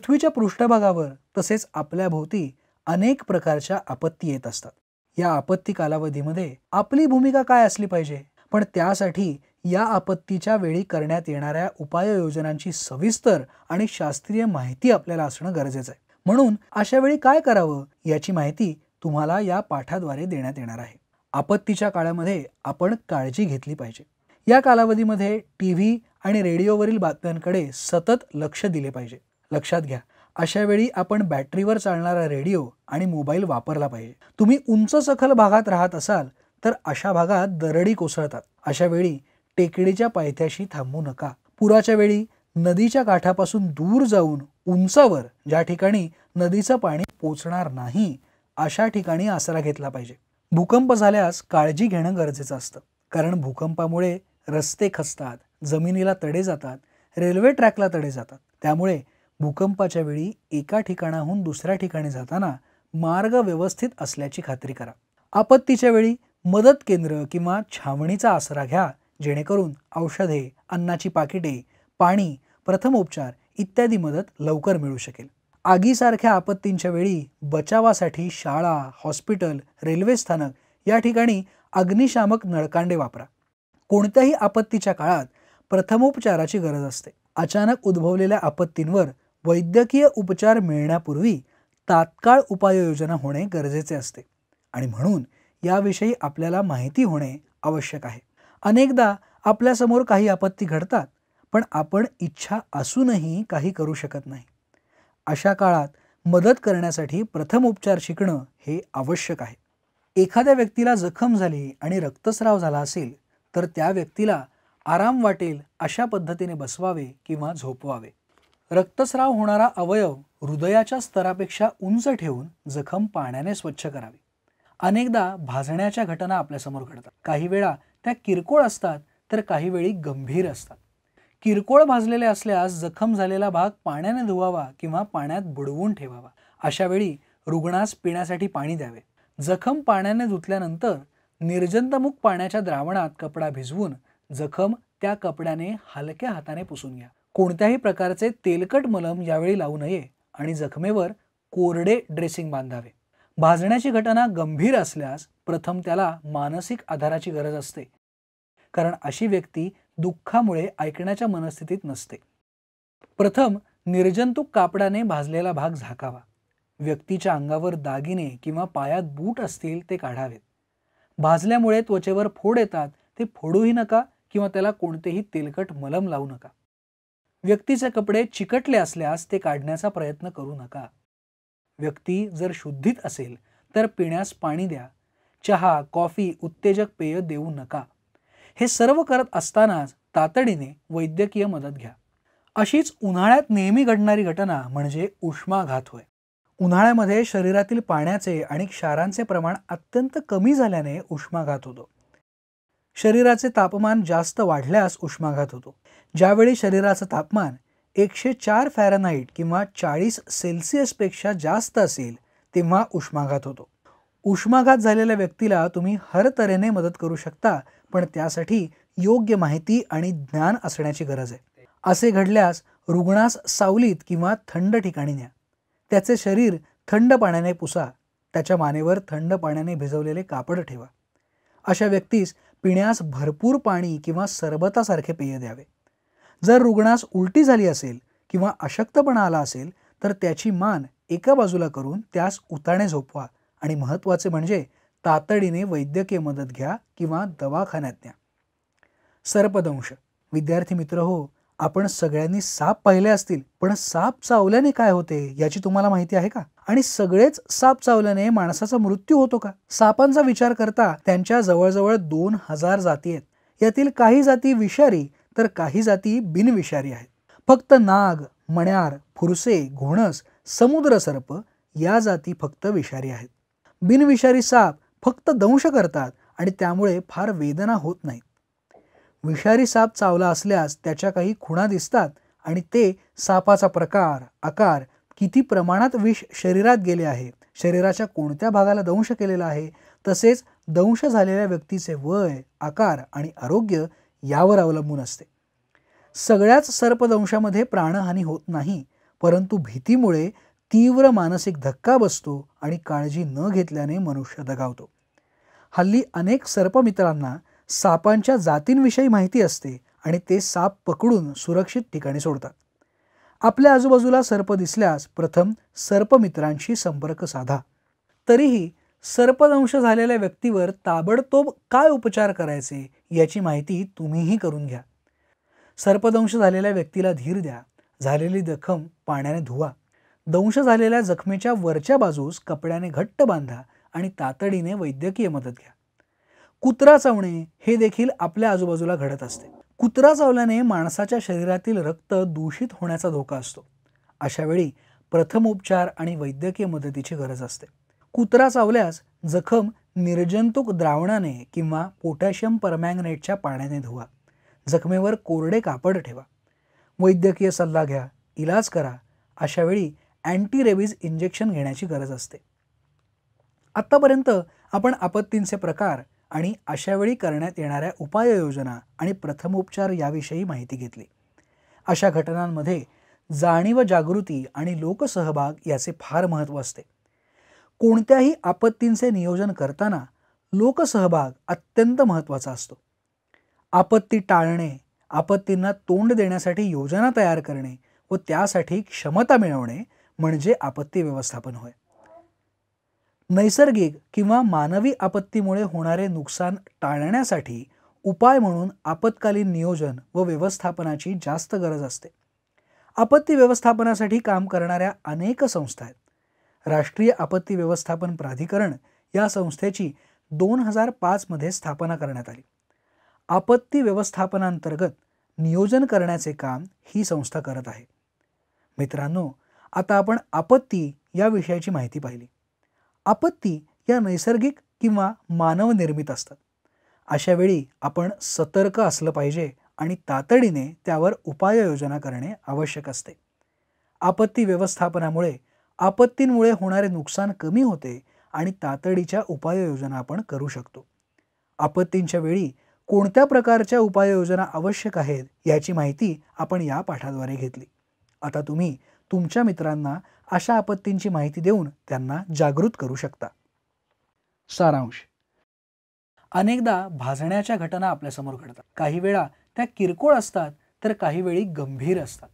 पृथ्वीच्या पृष्ठभागावर तसेच आपल्या भोवती अनेक प्रकारच्या आपत्ती येत असतात या आपत्ती कालावधीमध्ये आपली भूमिका काय असली पाहिजे पण त्यासाठी या आपत्तीच्या वेळी करण्यात येणाऱ्या उपाययोजनांची सविस्तर आणि शास्त्रीय माहिती आपल्याला असणं गरजेचं आहे म्हणून अशा वेळी काय करावं याची माहिती तुम्हाला या पाठाद्वारे देण्यात येणार आहे आपत्तीच्या काळामध्ये आपण काळजी घेतली पाहिजे या कालावधीमध्ये टी व्ही आणि रेडिओवरील बातम्यांकडे सतत लक्ष दिले पाहिजे लक्षात घ्या अशा वेळी आपण बॅटरीवर चालणारा रेडिओ आणि मोबाईल वापरला पाहिजे तुम्ही उंच सखल भागात राहत असाल तर अशा भागात दरडी कोसळतात अशा वेळी टेकडीच्या पायथ्याशी थांबू नका पुराच्या वेळी नदीच्या काठापासून दूर जाऊन उंचावर ज्या ठिकाणी नदीचं पाणी पोचणार नाही अशा ठिकाणी आसरा घेतला पाहिजे भूकंप झाल्यास काळजी घेणं गरजेचं असतं कारण भूकंपामुळे रस्ते खचतात जमिनीला तडे जातात रेल्वे ट्रॅकला तडे जातात त्यामुळे भूकंपाच्या वेळी एका ठिकाणाहून दुसऱ्या ठिकाणी जाताना मार्ग व्यवस्थित असल्याची खात्री करा आपत्तीच्या वेळी मदत केंद्र किंवा छावणीचा आसरा घ्या जेणेकरून औषधे अन्नाची पाकिटे पाणी प्रथम उपचार इत्यादी मदत लवकर मिळू शकेल आगीसारख्या आपत्तींच्या वेळी बचावासाठी शाळा हॉस्पिटल रेल्वे स्थानक या ठिकाणी अग्निशामक नळकांडे वापरा कोणत्याही आपत्तीच्या काळात प्रथमोपचाराची गरज असते अचानक उद्भवलेल्या आपत्तींवर वैद्यकीय उपचार मिळण्यापूर्वी तात्काळ उपाययोजना होणे गरजेचे असते आणि म्हणून याविषयी आपल्याला माहिती होणे आवश्यक आहे अनेकदा आपल्यासमोर काही आपत्ती घडतात पण आपण इच्छा असूनही काही करू शकत नाही अशा काळात मदत करण्यासाठी प्रथम उपचार शिकणं हे आवश्यक आहे एखाद्या व्यक्तीला जखम झाली आणि रक्तस्राव झाला असेल तर त्या व्यक्तीला आराम वाटेल अशा पद्धतीने बसवावे किंवा झोपवावे रक्तस्राव होणारा अवयव हृदयाच्या स्तरापेक्षा उंच ठेवून जखम पाण्याने स्वच्छ करावी अनेकदा भाजण्याच्या घटना आपल्यासमोर घडतात काही वेळा त्या किरकोळ असतात तर काही वेळी गंभीर असतात किरकोळ भाजलेले असल्यास जखम झालेला भाग पाण्याने धुवावा किंवा पाण्यात बुडवून ठेवावा अशा वेळी रुग्णास पिण्यासाठी पाणी द्यावे जखम पाण्याने धुतल्यानंतर निर्जंतमुख पाण्याच्या द्रावणात कपडा भिजवून जखम त्या कपड्याने हलक्या हाताने पुसून घ्या कोणत्याही प्रकारचे तेलकट मलम यावेळी लावू नये आणि जखमेवर कोरडे ड्रेसिंग बांधावे भाजण्याची घटना गंभीर असल्यास प्रथम त्याला मानसिक आधाराची गरज असते कारण अशी व्यक्ती दुःखामुळे ऐकण्याच्या मनस्थितीत नसते प्रथम निर्जंतुक कापडाने भाजलेला भाग झाकावा व्यक्तीच्या अंगावर दागिने किंवा पायात बूट असतील ते काढावेत भाजल्यामुळे त्वचेवर फोड येतात ते फोडूही नका किंवा त्याला कोणतेही तेलकट मलम लावू नका व्यक्तीचे कपडे चिकटले असल्यास ते काढण्याचा प्रयत्न करू नका व्यक्ती जर शुद्धीत असेल तर पिण्यास पाणी द्या चहा कॉफी उत्तेजक पेय देऊ नका हे सर्व करत असतानाच तातडीने वैद्यकीय मदत घ्या अशीच उन्हाळ्यात नेहमी घडणारी घटना म्हणजे उष्माघात होय उन्हाळ्यामध्ये शरीरातील पाण्याचे आणि क्षारांचे प्रमाण अत्यंत कमी झाल्याने उष्माघात होतो शरीराचे तापमान जास्त वाढल्यास उष्माघात होतो ज्यावेळी शरीराचं तापमान एकशे चार फॅरनाईट किंवा चाळीस सेल्सिअसपेक्षा जास्त असेल तेव्हा उष्माघात होतो उष्माघात झालेल्या व्यक्तीला तुम्ही हर तऱ्हेने मदत करू शकता पण त्यासाठी योग्य माहिती आणि ज्ञान असण्याची गरज आहे असे घडल्यास रुग्णास सावलीत किंवा थंड ठिकाणी न्या त्याचे शरीर थंड पाण्याने पुसा त्याच्या मानेवर थंड पाण्याने भिजवलेले कापड ठेवा अशा व्यक्तीस पिण्यास भरपूर पाणी किंवा सरबतासारखे पेय द्यावे जर रुग्णास उलटी झाली असेल किंवा अशक्तपणा आला असेल तर त्याची मान एका बाजूला करून त्यास उताणे झोपवा आणि महत्त्वाचे म्हणजे तातडीने वैद्यकीय मदत घ्या किंवा दवाखान्यात न्या सर्पदंश विद्यार्थी मित्र हो आपण सगळ्यांनी साप पाहिले असतील पण साप चावल्याने काय होते याची तुम्हाला माहिती आहे का आणि सगळेच साप चावल्याने माणसाचा मृत्यू होतो का सापांचा विचार करता त्यांच्या जवळजवळ दोन हजार जाती आहेत यातील काही जाती विषारी तर काही जाती बिनविषारी आहेत फक्त नाग मण्यार फुरसे घोणस समुद्र सर्प या जाती फक्त विषारी आहेत बिनविषारी साप फक्त दंश करतात आणि त्यामुळे फार वेदना होत नाहीत विषारी साप चावला असल्यास त्याच्या काही खुणा दिसतात आणि ते सापाचा प्रकार आकार किती प्रमाणात विष शरीरात गेले आहे शरीराच्या कोणत्या भागाला दंश केलेला आहे तसेच दंश झालेल्या व्यक्तीचे वय आकार आणि आरोग्य यावर अवलंबून असते सगळ्याच सर्पदंशामध्ये प्राणहानी होत नाही परंतु भीतीमुळे तीव्र मानसिक धक्का बसतो आणि काळजी न घेतल्याने मनुष्य दगावतो हल्ली अनेक सर्पमित्रांना सापांच्या जातींविषयी माहिती असते आणि ते साप पकडून सुरक्षित ठिकाणी सोडतात आपल्या आजूबाजूला सर्प दिसल्यास प्रथम सर्पमित्रांशी संपर्क साधा तरीही सर्पदंश झालेल्या व्यक्तीवर ताबडतोब काय उपचार करायचे याची माहिती तुम्हीही करून घ्या सर्पदंश झालेल्या व्यक्तीला धीर द्या झालेली जखम पाण्याने धुवा दंश झालेल्या जखमेच्या वरच्या बाजूस कपड्याने घट्ट बांधा आणि तातडीने वैद्यकीय मदत घ्या कुत्रा चावणे हे देखील आपल्या आजूबाजूला घडत असते कुत्रा चावल्याने माणसाच्या शरीरातील रक्त दूषित होण्याचा धोका असतो अशावेळी उपचार आणि वैद्यकीय मदतीची गरज असते कुत्रा चावल्यास जखम निर्जंतुक द्रावणाने किंवा पोटॅशियम परमॅंगनेटच्या पाण्याने धुवा जखमेवर कोरडे कापड ठेवा वैद्यकीय सल्ला घ्या इलाज करा अशावेळी अँटी रेबीज इंजेक्शन घेण्याची गरज असते आत्तापर्यंत आपण आपत्तींचे प्रकार आणि अशावेळी करण्यात येणाऱ्या उपाययोजना आणि प्रथमोपचार याविषयी माहिती घेतली अशा घटनांमध्ये जाणीव जागृती आणि लोकसहभाग याचे फार महत्त्व असते कोणत्याही आपत्तींचे नियोजन करताना लोकसहभाग अत्यंत महत्त्वाचा असतो आपत्ती टाळणे आपत्तींना तोंड देण्यासाठी योजना तयार करणे व त्यासाठी क्षमता मिळवणे म्हणजे आपत्ती व्यवस्थापन होय नैसर्गिक किंवा मानवी आपत्तीमुळे होणारे नुकसान टाळण्यासाठी उपाय म्हणून आपत्कालीन नियोजन व व्यवस्थापनाची जास्त गरज असते आपत्ती व्यवस्थापनासाठी काम करणाऱ्या अनेक संस्था आहेत राष्ट्रीय आपत्ती व्यवस्थापन प्राधिकरण या संस्थेची दोन हजार पाचमध्ये स्थापना करण्यात आली आपत्ती व्यवस्थापनांतर्गत नियोजन करण्याचे काम ही संस्था करत आहे मित्रांनो आता आपण आपत्ती या विषयाची माहिती पाहिली आपत्ती या नैसर्गिक किंवा मानवनिर्मित असतात अशा वेळी आपण सतर्क असलं पाहिजे आणि तातडीने त्यावर उपाययोजना करणे आवश्यक असते आपत्ती व्यवस्थापनामुळे आपत्तींमुळे होणारे नुकसान कमी होते आणि तातडीच्या उपाययोजना आपण करू शकतो आपत्तींच्या वेळी कोणत्या प्रकारच्या उपाययोजना आवश्यक आहेत याची माहिती आपण या पाठाद्वारे घेतली आता तुम्ही तुमच्या मित्रांना अशा आपत्तींची माहिती देऊन त्यांना जागृत करू शकता सारांश अनेकदा भाजण्याच्या घटना आपल्यासमोर घडतात काही वेळा त्या किरकोळ असतात तर काही वेळी गंभीर असतात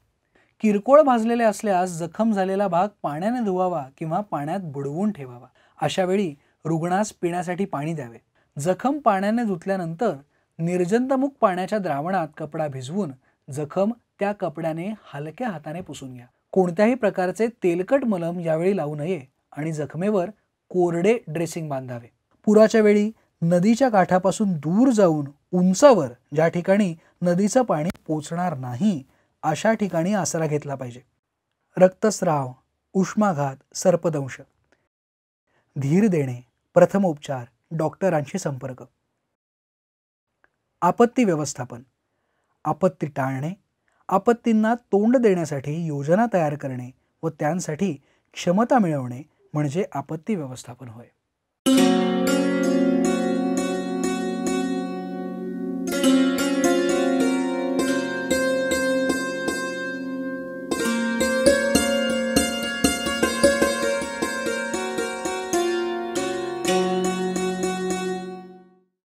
किरकोळ भाजलेले असल्यास जखम झालेला भाग पाण्याने धुवावा किंवा पाण्यात बुडवून ठेवावा वेळी रुग्णास पिण्यासाठी पाणी द्यावे जखम पाण्याने धुतल्यानंतर निर्जंतमुख पाण्याच्या द्रावणात कपडा भिजवून जखम त्या कपड्याने हलक्या हाताने पुसून घ्या कोणत्याही प्रकारचे तेलकट मलम यावेळी लावू नये आणि जखमेवर कोरडे ड्रेसिंग बांधावे पुराच्या वेळी नदीच्या काठापासून दूर जाऊन उंचावर ज्या ठिकाणी नदीचं पाणी पोचणार नाही अशा ठिकाणी आसरा घेतला पाहिजे रक्तस्राव उष्माघात सर्पदंश धीर देणे प्रथमोपचार डॉक्टरांशी संपर्क आपत्ती व्यवस्थापन आपत्ती टाळणे आपत्तींना तोंड देण्यासाठी योजना तयार करणे व त्यांसाठी क्षमता मिळवणे म्हणजे आपत्ती व्यवस्थापन होय